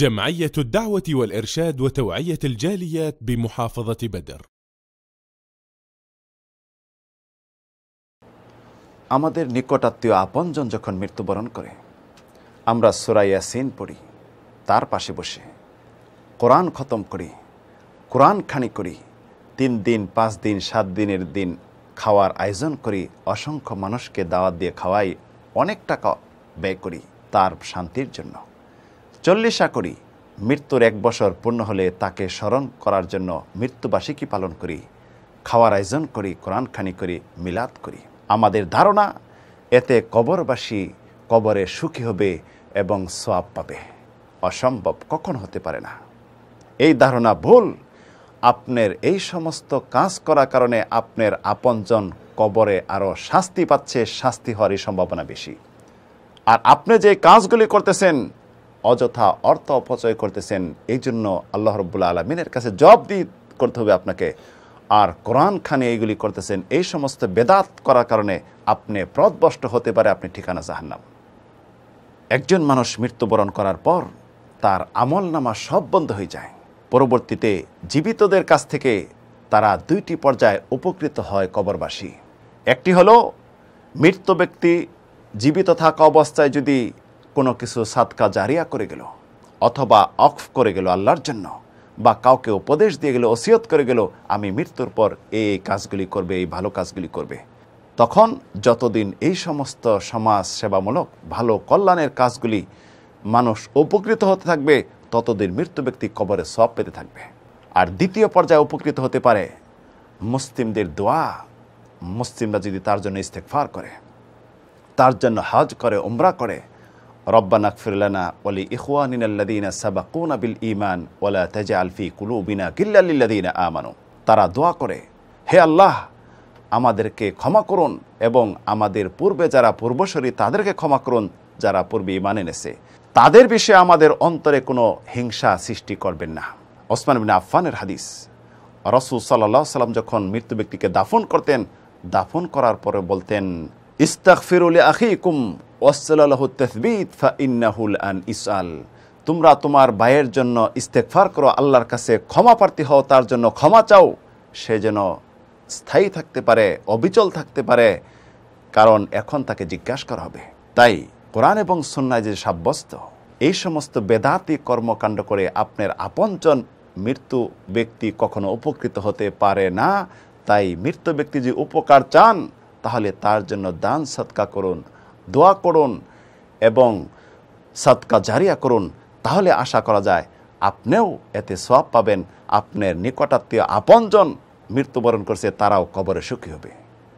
جمعية الدعوة والإرشاد وتوعية الجاليات بمحافظة بدر আমাদের নিকটাত্মীয় আপনজন যখন মৃত্যুবরণ করে আমরা সিন পড়ি তার পাশে বসে কোরআন খতম করি কোরআন খানি করি তিন দিন পাঁচ দিন সাত দিনের দিন খাওয়ার আয়োজন করি অসংখ্য মানুষকে দাওয়াত দিয়ে খাওয়াই অনেক টাকা ব্যয় করি তার শান্তির জন্য চল্লিশ আকরি মৃত্যুর এক বছর পূর্ণ হলে তাকে স্মরণ করার জন্য মৃত্যুবার্ষিকী পালন করি খাওয়ার আয়োজন করি কোরআনখানি করি মিলাদ করি আমাদের ধারণা এতে কবরবাসী কবরে সুখী হবে এবং সোয়াব পাবে অসম্ভব কখন হতে পারে না এই ধারণা ভুল আপনার এই সমস্ত কাজ করার কারণে আপনার আপনজন কবরে আরও শাস্তি পাচ্ছে শাস্তি হওয়ারই সম্ভাবনা বেশি আর আপনি যে কাজগুলি করতেছেন অযথা অর্থ অপচয় করতেছেন এই জন্য আল্লাহ রব্বুল আলমিনের কাছে জব দি করতে হবে আপনাকে আর কোরআন খানে এইগুলি করতেছেন এই সমস্ত বেদাত করার কারণে আপনি প্রদবষ্ট হতে পারে আপনি ঠিকানা জাহান্নাম একজন মানুষ মৃত্যুবরণ করার পর তার আমল নামা সব বন্ধ হয়ে যায় পরবর্তীতে জীবিতদের কাছ থেকে তারা দুইটি পর্যায়ে উপকৃত হয় কবরবাসী একটি হলো মৃত্যু ব্যক্তি জীবিত থাকা অবস্থায় যদি কোনো কিছু সাদকা জারিয়া করে গেল অথবা অফ করে গেল আল্লাহর জন্য বা কাউকে উপদেশ দিয়ে গেল ওসিয়ত করে গেল আমি মৃত্যুর পর এই কাজগুলি করবে এই ভালো কাজগুলি করবে তখন যতদিন এই সমস্ত সমাজ সেবামূলক ভালো কল্যাণের কাজগুলি মানুষ উপকৃত হতে থাকবে ততদিন মৃত্যু ব্যক্তি কবরে সব পেতে থাকবে আর দ্বিতীয় পর্যায়ে উপকৃত হতে পারে মুসলিমদের দোয়া মুসলিমরা যদি তার জন্য ইস্তেকফার করে তার জন্য হজ করে উমরা করে রব্বান আকফিরানা ওলি ইখওয়ানিনাল্লাদিনা সাবাকুনা বিল ইমান ওলা তেজা আলফি কুলুবিনা কিল্লাল্লিল্লাদিনা আমানু তারা দোয়া করে হে আল্লাহ আমাদেরকে ক্ষমা করুন এবং আমাদের পূর্বে যারা পূর্বসরী তাদেরকে ক্ষমা করুন যারা পূর্বে ইমান এনেছে তাদের বিষয়ে আমাদের অন্তরে কোনো হিংসা সৃষ্টি করবেন না ওসমান বিন আফফানের হাদিস রসুল সাল্লা সাল্লাম যখন মৃত্যু ব্যক্তিকে দাফন করতেন দাফন করার পরে বলতেন ইস্তাকফিরুল কুম ওয়াসাল্লাহ তসবিদ ফা ইন্নাহুল আন তোমরা তোমার ভাইয়ের জন্য ইস্তেকফার করো আল্লাহর কাছে ক্ষমা প্রার্থী হও তার জন্য ক্ষমা চাও সে যেন স্থায়ী থাকতে পারে অবিচল থাকতে পারে কারণ এখন তাকে জিজ্ঞাসা করা হবে তাই কোরআন এবং সন্ন্যায় যে সাব্যস্ত এই সমস্ত বেদাতি কর্মকাণ্ড করে আপনার আপনজন মৃত্যু ব্যক্তি কখনো উপকৃত হতে পারে না তাই মৃত্যু ব্যক্তি যে উপকার চান তাহলে তার জন্য দান সৎকা করুন দোয়া করুন এবং সৎকা জারিয়া করুন তাহলে আশা করা যায় আপনিও এতে সব পাবেন আপনার নিকটাত্মীয় আপনজন মৃত্যুবরণ করছে তারাও কবরে সুখী হবে